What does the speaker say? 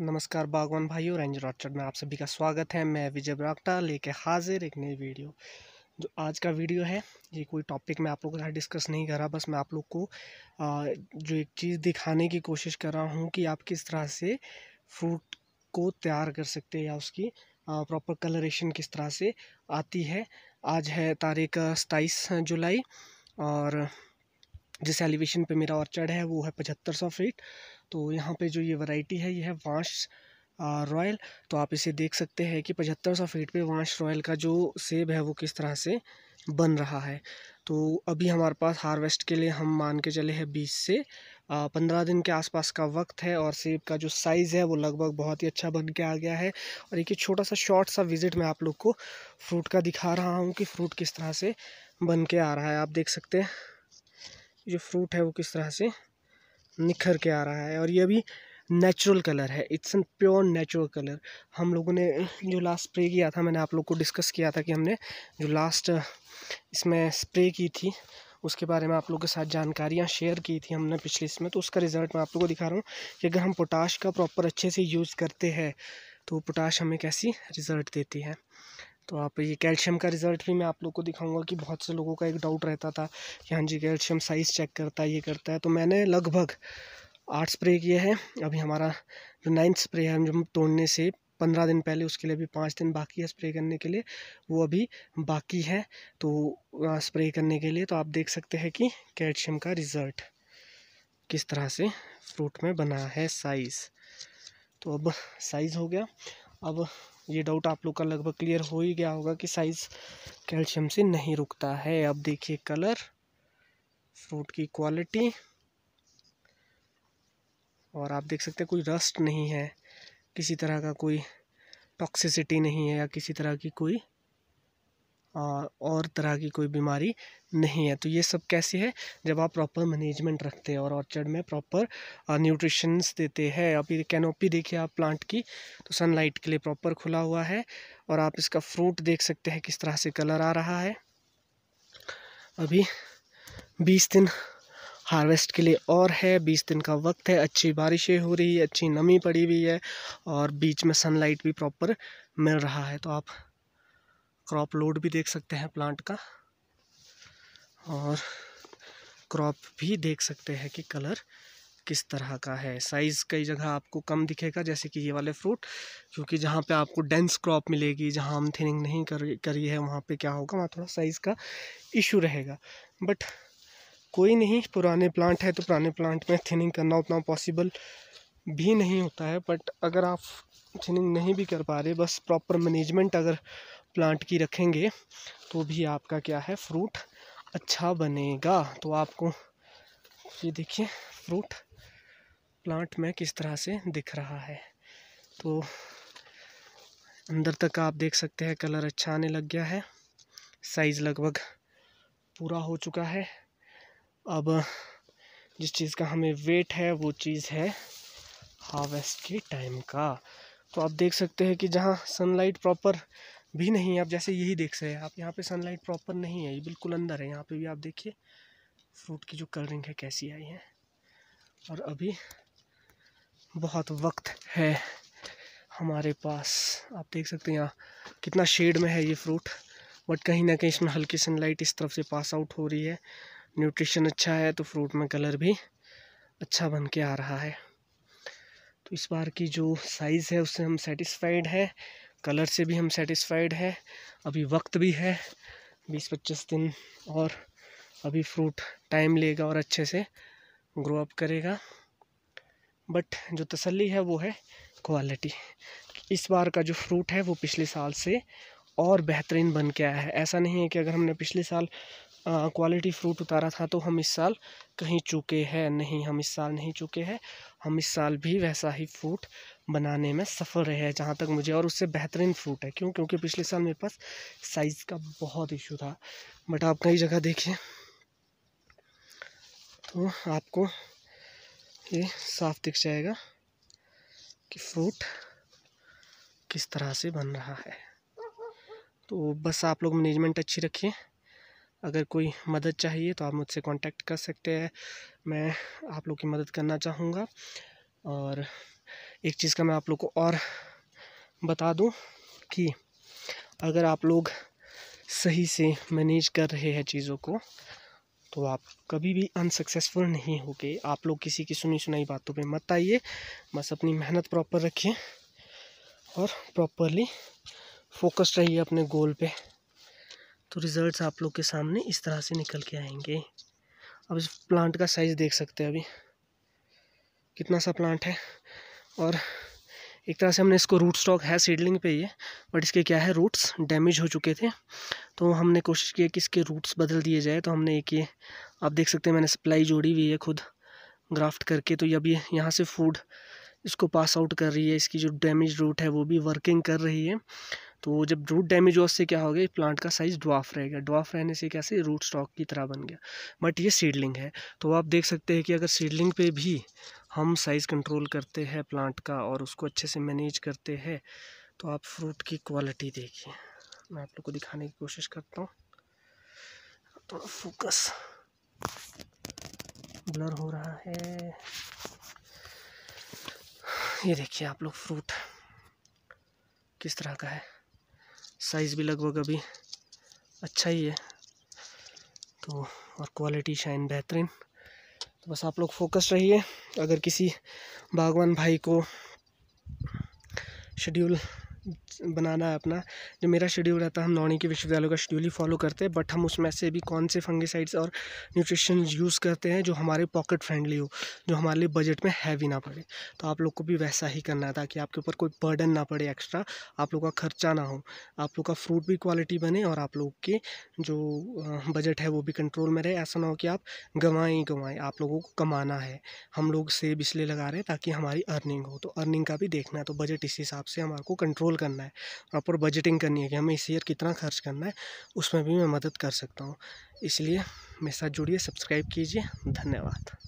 नमस्कार बागवान भाइयों रेंजर ऑर्चर्ड में आप सभी का स्वागत है मैं विजय बराक्टा लेके हाजिर एक नई वीडियो जो आज का वीडियो है ये कोई टॉपिक मैं आप लोगों के साथ डिस्कस नहीं कर रहा बस मैं आप लोग को आ, जो एक चीज़ दिखाने की कोशिश कर रहा हूँ कि आप किस तरह से फ्रूट को तैयार कर सकते हैं या उसकी प्रॉपर कलरेशन किस तरह से आती है आज है तारीख सताईस जुलाई और जिस एलिवेशन पे मेरा ऑर्चर्ड है वो है पचहत्तर सौ फीट तो यहाँ पे जो ये वैरायटी है ये है वाश रॉयल तो आप इसे देख सकते हैं कि पचहत्तर सौ फीट पे वाश रॉयल का जो सेब है वो किस तरह से बन रहा है तो अभी हमारे पास हार्वेस्ट के लिए हम मान के चले हैं बीस से पंद्रह दिन के आसपास का वक्त है और सेब का जो साइज़ है वो लगभग बहुत ही अच्छा बन के आ गया है और एक छोटा सा शॉर्ट सा विज़िट मैं आप लोग को फ्रूट का दिखा रहा हूँ कि फ्रूट किस तरह से बन के आ रहा है आप देख सकते हैं जो फ्रूट है वो किस तरह से निखर के आ रहा है और ये भी नेचुरल कलर है it's an pure natural colour हम लोगों ने जो लास्ट स्प्रे किया था मैंने आप लोग को डिस्कस किया था कि हमने जो लास्ट इसमें स्प्रे की थी उसके बारे में आप लोगों के साथ जानकारियाँ शेयर की थी हमने पिछले इसमें तो उसका रिज़ल्ट मैं आप लोगों को दिखा रहा हूँ कि अगर हम पोटाश का प्रॉपर अच्छे से यूज़ करते हैं तो पोटाश हमें कैसी रिज़ल्ट देती है तो आप ये कैल्शियम का रिज़ल्ट भी मैं आप लोग को दिखाऊंगा कि बहुत से लोगों का एक डाउट रहता था कि हाँ जी कैल्शियम साइज़ चेक करता है ये करता है तो मैंने लगभग आठ स्प्रे किए हैं अभी हमारा जो नाइन्थ स्प्रे है हम तोड़ने से पंद्रह दिन पहले उसके लिए अभी पाँच दिन बाकी है स्प्रे करने के लिए वो अभी बाकी है तो स्प्रे करने के लिए तो आप देख सकते हैं कि कैल्शियम का रिज़ल्ट किस तरह से फ्रूट में बना है साइज़ तो अब साइज़ हो गया अब ये डाउट आप लोग का लगभग क्लियर हो ही गया होगा कि साइज़ कैल्शियम से नहीं रुकता है अब देखिए कलर फ्रूट की क्वालिटी और आप देख सकते हैं कोई रस्ट नहीं है किसी तरह का कोई टॉक्सिसिटी नहीं है या किसी तरह की कोई और तरह की कोई बीमारी नहीं है तो ये सब कैसे है जब आप प्रॉपर मैनेजमेंट रखते हैं और ऑर्चर्ड में प्रॉपर न्यूट्रिशंस देते हैं अभी कैनोपी देखिए आप प्लांट की तो सनलाइट के लिए प्रॉपर खुला हुआ है और आप इसका फ्रूट देख सकते हैं किस तरह से कलर आ रहा है अभी बीस दिन हार्वेस्ट के लिए और है बीस दिन का वक्त है अच्छी बारिशें हो रही है अच्छी नमी पड़ी हुई है और बीच में सनलाइट भी प्रॉपर मिल रहा है तो आप क्रॉप लोड भी देख सकते हैं प्लांट का और क्रॉप भी देख सकते हैं कि कलर किस तरह का है साइज़ कई जगह आपको कम दिखेगा जैसे कि ये वाले फ्रूट क्योंकि जहाँ पे आपको डेंस क्रॉप मिलेगी जहाँ हम थिनिंग नहीं कर करी है वहाँ पे क्या होगा वहाँ थोड़ा साइज़ का इशू रहेगा बट कोई नहीं पुराने प्लांट है तो पुराने प्लांट में थिनिंग करना उतना पॉसिबल भी नहीं होता है बट अगर आप थिनिंग नहीं भी कर पा रहे बस प्रॉपर मैनेजमेंट अगर प्लांट की रखेंगे तो भी आपका क्या है फ्रूट अच्छा बनेगा तो आपको ये देखिए फ्रूट प्लांट में किस तरह से दिख रहा है तो अंदर तक आप देख सकते हैं कलर अच्छा आने लग गया है साइज़ लगभग पूरा हो चुका है अब जिस चीज़ का हमें वेट है वो चीज़ है हार्वेस्ट के टाइम का तो आप देख सकते हैं कि जहाँ सनलाइट प्रॉपर भी नहीं है आप जैसे यही देख सकते हैं आप यहाँ पे सनलाइट प्रॉपर नहीं है ये बिल्कुल अंदर है यहाँ पे भी आप देखिए फ्रूट की जो कलरिंग है कैसी आई है और अभी बहुत वक्त है हमारे पास आप देख सकते हैं यहाँ कितना शेड में है ये फ्रूट बट कहीं ना कहीं इसमें हल्की सनलाइट इस तरफ से पास आउट हो रही है न्यूट्रिशन अच्छा है तो फ्रूट में कलर भी अच्छा बन के आ रहा है तो इस बार की जो साइज़ है उससे हम सेटिस्फाइड हैं कलर से भी हम सेटिस्फाइड है अभी वक्त भी है बीस पच्चीस दिन और अभी फ्रूट टाइम लेगा और अच्छे से ग्रो अप करेगा बट जो तसल्ली है वो है क्वालिटी इस बार का जो फ्रूट है वो पिछले साल से और बेहतरीन बन के आया है ऐसा नहीं है कि अगर हमने पिछले साल क्वालिटी फ्रूट उतारा था तो हम इस साल कहीं चुके हैं नहीं हम इस साल नहीं चुके हैं हम इस साल भी वैसा ही फ्रूट बनाने में सफल रहे हैं जहाँ तक मुझे और उससे बेहतरीन फ्रूट है क्यों क्योंकि पिछले साल मेरे पास साइज़ का बहुत इशू था बट आप कई जगह देखिए तो आपको ये साफ दिख जाएगा कि फ्रूट किस तरह से बन रहा है तो बस आप लोग मैनेजमेंट अच्छी रखिए अगर कोई मदद चाहिए तो आप मुझसे कांटेक्ट कर सकते हैं मैं आप लोग की मदद करना चाहूँगा और एक चीज़ का मैं आप लोग को और बता दूँ कि अगर आप लोग सही से मैनेज कर रहे हैं चीज़ों को तो आप कभी भी अनसक्सेसफुल नहीं होगे आप लोग किसी की सुनी सुनाई बातों पे मत आइए बस अपनी मेहनत प्रॉपर रखिए और प्रॉपरली फोकस रहिए अपने गोल पे तो रिज़ल्ट्स आप लोग के सामने इस तरह से निकल के आएंगे अब इस प्लांट का साइज़ देख सकते हैं अभी कितना सा प्लांट है और एक तरह से हमने इसको रूट स्टॉक है सीडलिंग पे ही है बट इसके क्या है रूट्स डैमेज हो चुके थे तो हमने कोशिश की कि इसके रूट्स बदल दिए जाए तो हमने एक ये आप देख सकते हैं मैंने सप्लाई जोड़ी हुई है खुद ग्राफ्ट करके तो ये अभी यहाँ से फूड इसको पास आउट कर रही है इसकी जो डैमेज रूट है वो भी वर्किंग कर रही है तो जब रूट डैमेज हुआ उससे क्या हो गया प्लांट का साइज़ ड्वाफ रह गया ड्वाफ रहने से कैसे रूट स्टॉक की तरह बन गया बट ये सीडलिंग है तो आप देख सकते हैं कि अगर सीडलिंग पे भी हम साइज़ कंट्रोल करते हैं प्लांट का और उसको अच्छे से मैनेज करते हैं तो आप फ्रूट की क्वालिटी देखिए मैं आप लोग को दिखाने की कोशिश करता हूँ थोड़ा तो फोकस ब्लर हो रहा है ये देखिए आप लोग फ्रूट किस तरह का है साइज़ भी लगभग अभी अच्छा ही है तो और क्वालिटी शाइन बेहतरीन तो बस आप लोग फोकस रहिए अगर किसी बागवान भाई को शेड्यूल बनाना है अपना जो मेरा शेड्यूल रहता है हम नौनी के विश्वविद्यालय का शेड्यूल ही फॉलो करते हैं बट हम उसमें से भी कौन से फंगिसाइड्स और न्यूट्रिशन यूज़ करते हैं जो हमारे पॉकेट फ्रेंडली हो जो हमारे लिए बजट में हैवी ना पड़े तो आप लोग को भी वैसा ही करना है ताकि आपके ऊपर कोई बर्डन ना पड़े एक्स्ट्रा आप लोग का खर्चा ना हो आप लोग का फ्रूट भी क्वालिटी बने और आप लोग के जो बजट है वो भी कंट्रोल में रहे ऐसा ना हो कि आप गंवाएँ ही गंवाएँ आप लोगों को कमाना है हम लोग सेब इसलिए लगा रहे हैं ताकि हमारी अर्निंग हो तो अर्निंग का भी देखना है तो बजट इसी हिसाब से हमारे को कंट्रोल करना है प्रॉपर बजटिंग करनी है कि हमें इस ईयर कितना खर्च करना है उसमें भी मैं मदद कर सकता हूँ इसलिए मेरे साथ जुड़िए सब्सक्राइब कीजिए धन्यवाद